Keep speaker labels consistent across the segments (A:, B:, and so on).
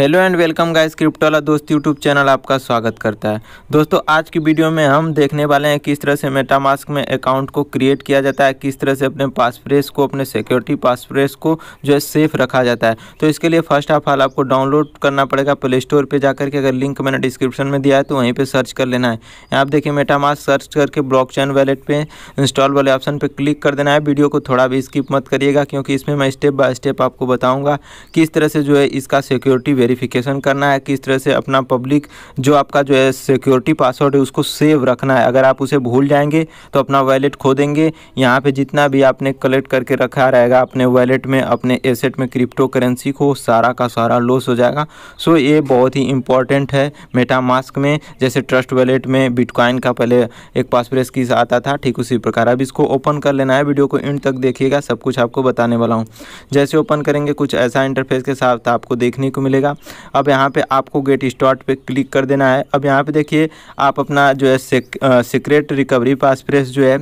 A: hello and welcome guys crypto वाला दोस्त YouTube channel आपका स्वागत करता है दोस्तों आज की वीडियो में हम देखने वाले हैं किस तरह से मेटामास्क में अकाउंट को क्रिएट किया जाता है किस तरह से अपने पासप्रेस को अपने सिक्योरिटी पासप्रेस को जो है सेफ रखा जाता है तो इसके लिए फर्स्ट ऑफ ऑल आपको डाउनलोड करना पड़ेगा प्ले स्टोर पर जाकर के अगर लिंक मैंने डिस्क्रिप्शन में दिया है तो वहीं पर सर्च कर लेना है यहाँ आप देखिए मेटामास्क सर्च करके ब्लॉक चैन वैलेट पर इंस्टॉल वाले ऑप्शन पर क्लिक कर देना है वीडियो को थोड़ा भी स्किप मत करिएगा क्योंकि इसमें मैं स्टेप बाय स्टेप आपको बताऊँगा किस तरह से जो है इसका सिक्योरिटी वेरिफिकेशन करना है किस तरह से अपना पब्लिक जो आपका जो है सिक्योरिटी पासवर्ड है उसको सेव रखना है अगर आप उसे भूल जाएंगे तो अपना वैलेट खो देंगे यहाँ पर जितना भी आपने कलेक्ट करके रखा रहेगा अपने वैलेट में अपने एसेट में क्रिप्टो करेंसी को सारा का सारा लॉस हो जाएगा सो ये बहुत ही इंपॉर्टेंट है मेटा मास्क में जैसे ट्रस्ट वैलेट में बिटकॉइन का पहले एक पासप्रेस की आता था ठीक उसी प्रकार अब इसको ओपन कर लेना है वीडियो को एंड तक देखिएगा सब कुछ आपको बताने वाला हूँ जैसे ओपन करेंगे कुछ ऐसा इंटरफेस के साथ आपको देखने को मिलेगा अब यहाँ पे आपको गेट स्टार्ट पे क्लिक कर देना है अब यहाँ पे देखिए आप अपना जो है सिक्रेट सीक्रेट रिकवरी प्रेस जो है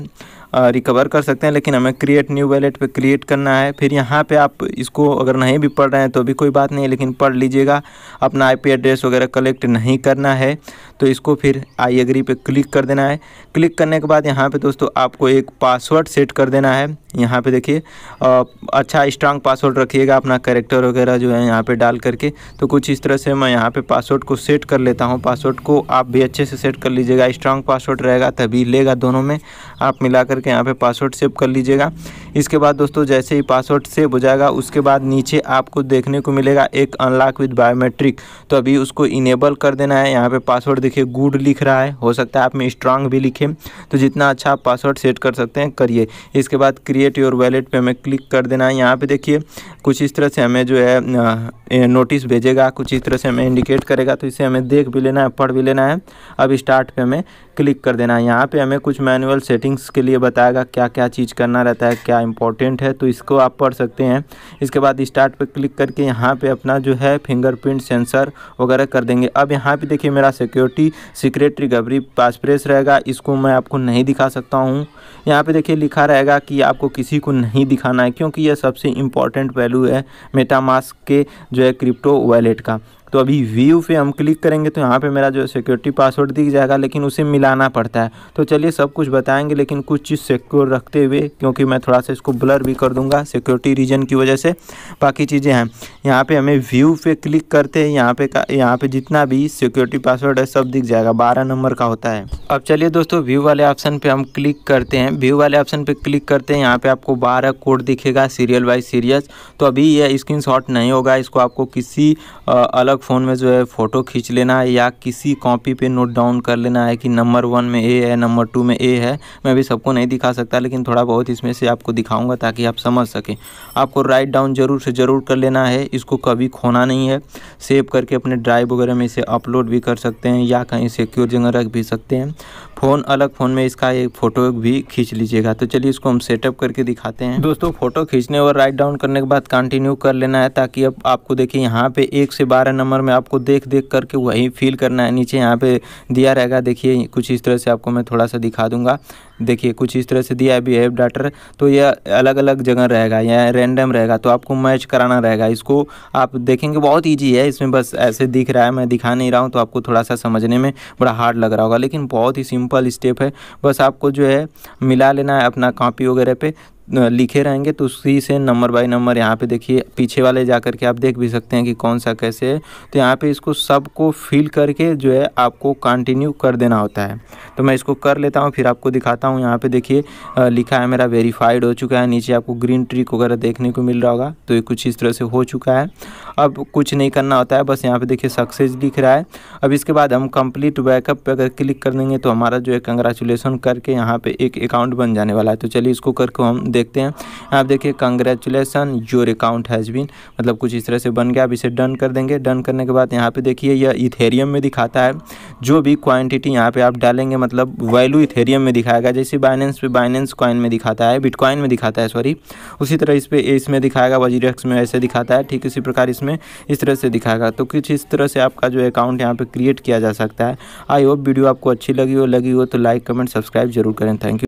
A: रिकवर कर सकते हैं लेकिन हमें क्रिएट न्यू वैलेट पे क्रिएट करना है फिर यहाँ पे आप इसको अगर नहीं भी पढ़ रहे हैं तो भी कोई बात नहीं लेकिन पढ़ लीजिएगा अपना आईपी एड्रेस वगैरह कलेक्ट नहीं करना है तो इसको फिर आई एग्री पे क्लिक कर देना है क्लिक करने के बाद यहाँ पे दोस्तों आपको एक पासवर्ड सेट कर देना है यहाँ पे देखिए अच्छा स्ट्रांग पासवर्ड रखिएगा अपना करेक्टर वगैरह जो है यहाँ पे डाल करके तो कुछ इस तरह से मैं यहाँ पे पासवर्ड को सेट कर लेता हूँ पासवर्ड को आप भी अच्छे से सेट कर लीजिएगा स्ट्रांग पासवर्ड रहेगा तभी लेगा दोनों में आप मिला करके यहाँ पर पासवर्ड सेव कर लीजिएगा इसके बाद दोस्तों जैसे ही पासवर्ड सेव हो जाएगा उसके बाद नीचे आपको देखने को मिलेगा एक अनलॉक विद बायोमेट्रिक तो अभी उसको इनेबल कर देना है यहाँ पे पासवर्ड देखिए गुड लिख रहा है हो सकता है आप में स्ट्रांग भी लिखें तो जितना अच्छा आप पासवर्ड सेट कर सकते हैं करिए इसके बाद क्रिएट योर वैलेट पर हमें क्लिक कर देना है यहाँ पर देखिए कुछ इस तरह से हमें जो है नोटिस भेजेगा कुछ इस तरह से हमें इंडिकेट करेगा तो इसे हमें देख भी लेना है पढ़ भी लेना है अब स्टार्ट पे हमें क्लिक कर देना है यहाँ पर हमें कुछ मैनुअल सेटिंग्स के लिए बताएगा क्या क्या चीज़ करना रहता है क्या इंपॉर्टेंट है तो इसको आप पढ़ सकते हैं इसके बाद स्टार्ट पर क्लिक करके यहाँ पे अपना जो है फिंगरप्रिंट सेंसर वगैरह कर देंगे अब यहाँ पे देखिए मेरा सिक्योरिटी सिक्रेटरी रिकवरी पासप्रेस रहेगा इसको मैं आपको नहीं दिखा सकता हूँ यहाँ पर देखिए लिखा रहेगा कि आपको किसी को नहीं दिखाना है क्योंकि यह सबसे इम्पॉर्टेंट वैल्यू है मेटामास्क के जो है क्रिप्टो वैलेट का तो अभी व्यू पे हम क्लिक करेंगे तो यहाँ पे मेरा जो सिक्योरिटी पासवर्ड दिख जाएगा लेकिन उसे मिलाना पड़ता है तो चलिए सब कुछ बताएंगे लेकिन कुछ चीज़ सिक्योर रखते हुए क्योंकि मैं थोड़ा सा इसको ब्लर भी कर दूंगा सिक्योरिटी रीजन की वजह से बाकी चीज़ें हैं यहाँ पर हमें व्यू पे क्लिक करते हैं यहाँ पे का यहाँ पे जितना भी सिक्योरिटी पासवर्ड है सब दिख जाएगा बारह नंबर का होता है अब चलिए दोस्तों व्यू वाले ऑप्शन पर हम क्लिक करते हैं व्यू वाले ऑप्शन पर क्लिक करते हैं यहाँ पर आपको बारह कोड दिखेगा सीरियल बाई सीरियल तो अभी यह स्क्रीन नहीं होगा इसको आपको किसी अलग अलग फ़ोन में जो है फ़ोटो खींच लेना है या किसी कॉपी पे नोट डाउन कर लेना है कि नंबर वन में ए है नंबर टू में ए है मैं भी सबको नहीं दिखा सकता लेकिन थोड़ा बहुत इसमें से आपको दिखाऊंगा ताकि आप समझ सकें आपको राइट डाउन ज़रूर से ज़रूर कर लेना है इसको कभी खोना नहीं है सेव करके अपने ड्राइव वगैरह में इसे अपलोड भी कर सकते हैं या कहीं सिक्योर जगह रख भी सकते हैं फ़ोन अलग फ़ोन में इसका एक फ़ोटो भी खींच लीजिएगा तो चलिए इसको हम सेटअप करके दिखाते हैं दोस्तों फ़ोटो खींचने और राइट डाउन करने के बाद कंटिन्यू कर लेना है ताकि अब आपको देखिए यहाँ पे एक से बारह नंबर नंबर में आपको देख देख करके वही फील करना है नीचे यहाँ पे दिया रहेगा देखिए कुछ इस तरह से आपको मैं थोड़ा सा दिखा दूंगा देखिए कुछ इस तरह से दिया है डाटर तो यह अलग अलग जगह रहेगा या रेंडम रहेगा तो आपको मैच कराना रहेगा इसको आप देखेंगे बहुत ईजी है इसमें बस ऐसे दिख रहा है मैं दिखा नहीं रहा हूँ तो आपको थोड़ा सा समझने में बड़ा हार्ड लग रहा होगा लेकिन बहुत ही सिंपल स्टेप है बस आपको जो है मिला लेना है अपना कॉपी वगैरह पे लिखे रहेंगे तो उसी से नंबर बाय नंबर यहाँ पे देखिए पीछे वाले जा करके आप देख भी सकते हैं कि कौन सा कैसे है तो यहाँ पे इसको सबको फिल करके जो है आपको कंटिन्यू कर देना होता है तो मैं इसको कर लेता हूँ फिर आपको दिखाता हूँ यहाँ पे देखिए लिखा है मेरा वेरीफाइड हो चुका है नीचे आपको ग्रीन ट्रिक वगैरह देखने को मिल रहा होगा तो ये कुछ इस तरह से हो चुका है अब कुछ नहीं करना होता है बस यहाँ पर देखिए सक्सेस दिख रहा है अब इसके बाद हम कम्प्लीट बैकअप पर अगर क्लिक कर देंगे तो हमारा जो है कंग्रेचुलेसन करके यहाँ पर एक अकाउंट बन जाने वाला है तो चलिए इसको करके हम देखते हैं आप देखिए congratulations your account has been मतलब कुछ इस तरह से बन गया आप इसे डन कर देंगे डन करने के बाद यहाँ पे देखिए यह इथेरियम में दिखाता है जो भी क्वांटिटी यहाँ पे आप डालेंगे मतलब वैल्यू इथेरियम में दिखाएगा जैसे बाइनेंस पे बाइनेंस क्वाइन में दिखाता है बिटकॉइन में दिखाता है सॉरी उसी तरह इस पर इसमें दिखाएगा वजीरक्स में ऐसे दिखाता है ठीक इसी प्रकार इसमें इस तरह से दिखाएगा तो कुछ इस तरह से आपका जो अकाउंट यहाँ पर क्रिएट किया जा सकता है आई होप वीडियो आपको अच्छी लगी हो लगी हो तो लाइक कमेंट सब्सक्राइब जरूर करें थैंक यू